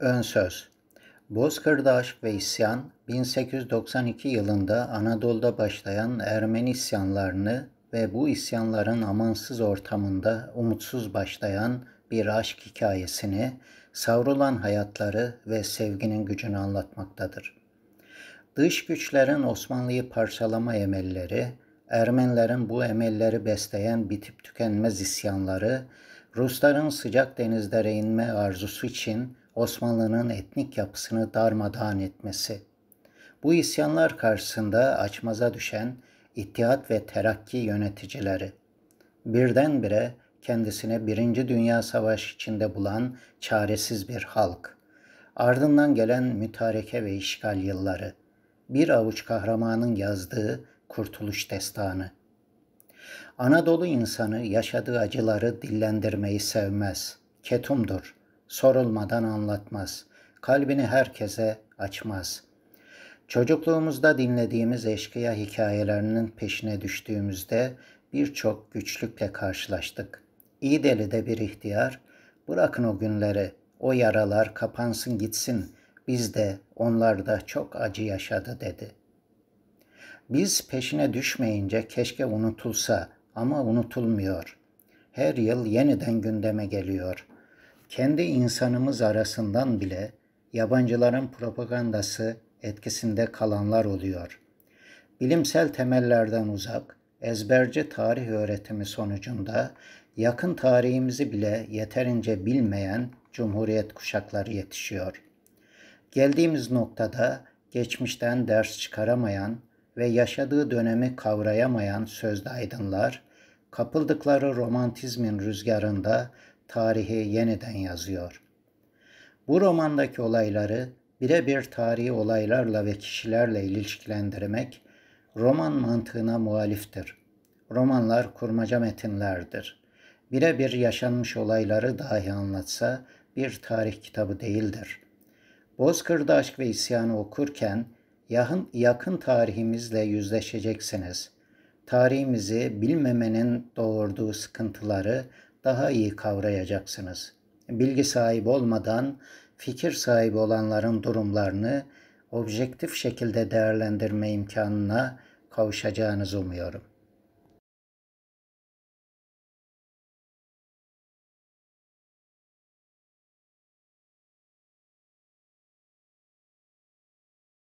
Önsöz Bozkırdaş ve isyan 1892 yılında Anadolu'da başlayan Ermeni isyanlarını ve bu isyanların amansız ortamında umutsuz başlayan bir aşk hikayesini, savrulan hayatları ve sevginin gücünü anlatmaktadır. Dış güçlerin Osmanlı'yı parçalama emelleri, Ermenilerin bu emelleri besleyen bitip tükenmez isyanları, Rusların sıcak denizlere inme arzusu için Osmanlı'nın etnik yapısını darmadağın etmesi. Bu isyanlar karşısında açmaza düşen İttihat ve Terakki yöneticileri birdenbire kendisine Birinci Dünya Savaşı içinde bulan çaresiz bir halk. Ardından gelen mütareke ve işgal yılları. Bir avuç kahramanın yazdığı Kurtuluş Destanı. Anadolu insanı yaşadığı acıları dillendirmeyi sevmez. Ketumdur sorulmadan anlatmaz. Kalbini herkese açmaz. Çocukluğumuzda dinlediğimiz eşkıya hikayelerinin peşine düştüğümüzde birçok güçlükle karşılaştık. İyi deli de bir ihtiyar, bırakın o günleri, o yaralar kapansın gitsin, biz de onlar da çok acı yaşadı dedi. Biz peşine düşmeyince keşke unutulsa ama unutulmuyor. Her yıl yeniden gündeme geliyor.'' kendi insanımız arasından bile yabancıların propagandası etkisinde kalanlar oluyor. Bilimsel temellerden uzak, ezberci tarih öğretimi sonucunda yakın tarihimizi bile yeterince bilmeyen cumhuriyet kuşakları yetişiyor. Geldiğimiz noktada geçmişten ders çıkaramayan ve yaşadığı dönemi kavrayamayan sözde aydınlar, kapıldıkları romantizmin rüzgarında tarihi yeniden yazıyor. Bu romandaki olayları birebir tarihi olaylarla ve kişilerle ilişkilendirmek roman mantığına muhaliftir. Romanlar kurmaca metinlerdir. Birebir yaşanmış olayları dahi anlatsa bir tarih kitabı değildir. Bozkır'da aşk ve İsyanı okurken yakın, yakın tarihimizle yüzleşeceksiniz. Tarihimizi bilmemenin doğurduğu sıkıntıları daha iyi kavrayacaksınız. Bilgi sahibi olmadan fikir sahibi olanların durumlarını objektif şekilde değerlendirme imkanına kavuşacağınızı umuyorum.